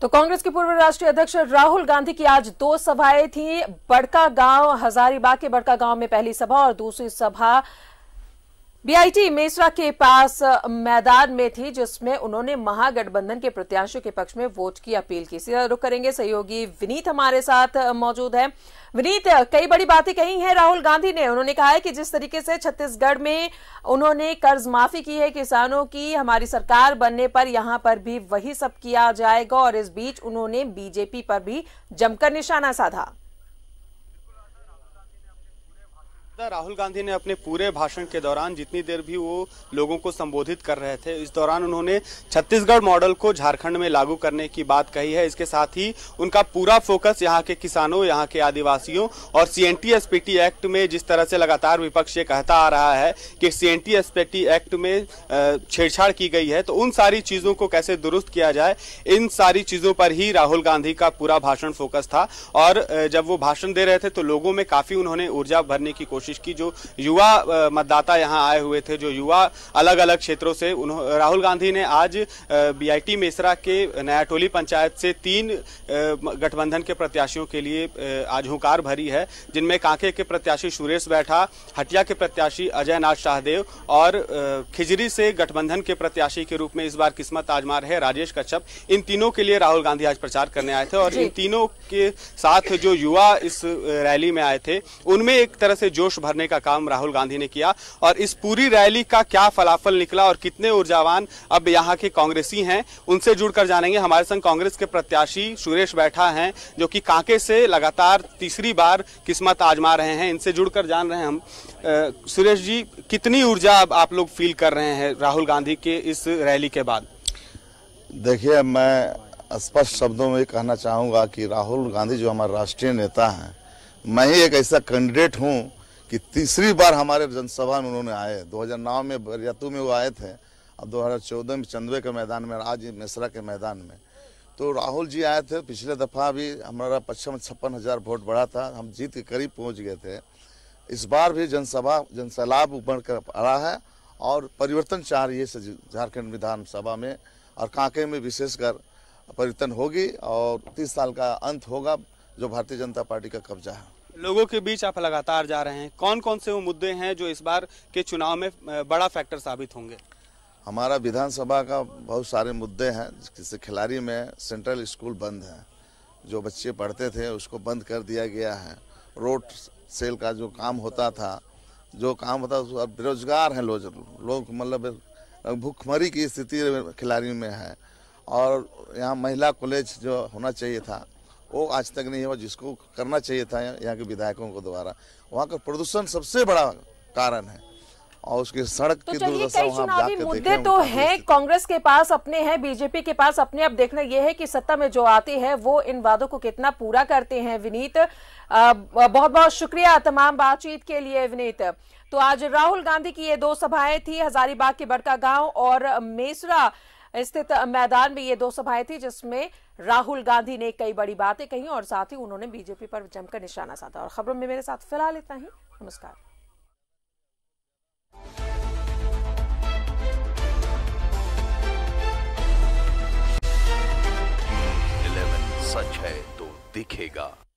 तो कांग्रेस के पूर्व राष्ट्रीय अध्यक्ष राहुल गांधी की आज दो सभाएं थी बड़का गांव हजारीबाग के बड़का गांव में पहली सभा और दूसरी सभा बीआईटी मेसरा के पास मैदान में थी जिसमें उन्होंने महागठबंधन के प्रत्याशियों के पक्ष में वोट की अपील की सीधा रुख करेंगे सहयोगी विनीत हमारे साथ मौजूद है विनीत कई बड़ी बातें कही हैं राहुल गांधी ने उन्होंने कहा है कि जिस तरीके से छत्तीसगढ़ में उन्होंने कर्ज माफी की है किसानों की हमारी सरकार बनने पर यहां पर भी वही सब किया जाएगा और इस बीच उन्होंने बीजेपी पर भी जमकर निशाना साधा राहुल गांधी ने अपने पूरे भाषण के दौरान जितनी देर भी वो लोगों को संबोधित कर रहे थे इस दौरान उन्होंने छत्तीसगढ़ मॉडल को झारखंड में लागू करने की बात कही है इसके साथ ही उनका पूरा फोकस यहाँ के किसानों यहाँ के आदिवासियों और सीएनटीएसपीटी एक्ट में जिस तरह से लगातार विपक्ष ये कहता आ रहा है कि एसपीटी एक्ट में छेड़छाड़ की गई है तो उन सारी चीजों को कैसे दुरुस्त किया जाए इन सारी चीजों पर ही राहुल गांधी का पूरा भाषण फोकस था और जब वो भाषण दे रहे थे तो लोगों में काफी उन्होंने ऊर्जा भरने की कोशिश कोशिश की जो युवा मतदाता यहाँ आए हुए थे जो युवा अलग अलग क्षेत्रों से उन्होंने राहुल गांधी ने आज बीआईटी मेसरा के टोली पंचायत से तीन गठबंधन के प्रत्याशियों के लिए आज हुकार भरी है जिनमें कांके के प्रत्याशी सुरेश बैठा हटिया के प्रत्याशी अजय नाथ शाहदेव और खिजरी से गठबंधन के प्रत्याशी के रूप में इस बार किस्मत आजमा रहे राजेश कश्यप इन तीनों के लिए राहुल गांधी आज प्रचार करने आए थे और इन तीनों के साथ जो युवा इस रैली में आए थे उनमें एक तरह से जोश भरने का काम राहुल गांधी ने किया और इस पूरी रैली का क्या फलाफल निकला और कितने ऊर्जावान अब यहाँ के कांग्रेसी हैं उनसे जुड़कर जानेंगे हमारे संग कांग्रेस के प्रत्याशी सुरेश बैठा हैं जो कि कांके से लगातार तीसरी बार किस्मत आजमा रहे हैं इनसे जुड़कर जान रहे हैं हम सुरेश जी कितनी ऊर्जा अब आप लोग फील कर रहे हैं राहुल गांधी के इस रैली के बाद देखिए मैं स्पष्ट शब्दों में कहना चाहूँगा कि राहुल गांधी जो हमारे राष्ट्रीय नेता हैं मैं ही एक ऐसा कैंडिडेट हूँ कि तीसरी बार हमारे जनसभा में उन्होंने आए 2009 में बरियातु में वो आए थे अब 2014 में चंदवे के मैदान में आज मिश्रा के मैदान में तो राहुल जी आए थे पिछले दफ़ा भी हमारा पचपन छप्पन हज़ार वोट बढ़ा था हम जीत के करीब पहुंच गए थे इस बार भी जनसभा जनसैलाब उभर कर रहा है और परिवर्तन चाह रही है झारखंड विधानसभा में और कांके में विशेषकर परिवर्तन होगी और तीस साल का अंत होगा जो भारतीय जनता पार्टी का कब्जा है लोगों के बीच आप लगातार जा रहे हैं कौन कौन से वो मुद्दे हैं जो इस बार के चुनाव में बड़ा फैक्टर साबित होंगे हमारा विधानसभा का बहुत सारे मुद्दे हैं जैसे खिलाड़ी में सेंट्रल स्कूल बंद है जो बच्चे पढ़ते थे उसको बंद कर दिया गया है रोड सेल का जो काम होता था जो काम होता था उसका बेरोजगार हैं लोग लो, मतलब भूखमरी की स्थिति खिलाड़ियों में है और यहाँ महिला कॉलेज जो होना चाहिए था वो आज तक नहीं हुआ जिसको करना चाहिए था यहाँ के विधायकों को द्वारा वहाँ का प्रदूषण सबसे बड़ा कारण है और उसके सड़क तो की चुनावी मुद्दे तो है कांग्रेस के पास अपने हैं बीजेपी के पास अपने अब देखना यह है कि सत्ता में जो आती है वो इन वादों को कितना पूरा करते हैं विनीत बहुत बहुत शुक्रिया तमाम बातचीत के लिए विनीत तो आज राहुल गांधी की ये दो सभाएं थी हजारीबाग के बड़का गांव और मेसरा स्थित मैदान में ये दो सभाएं थी जिसमें राहुल गांधी ने कई बड़ी बातें कही और साथ ही उन्होंने बीजेपी पर जमकर निशाना साधा और खबरों में मेरे साथ फिलहाल इतना ही नमस्कार सच है तो दिखेगा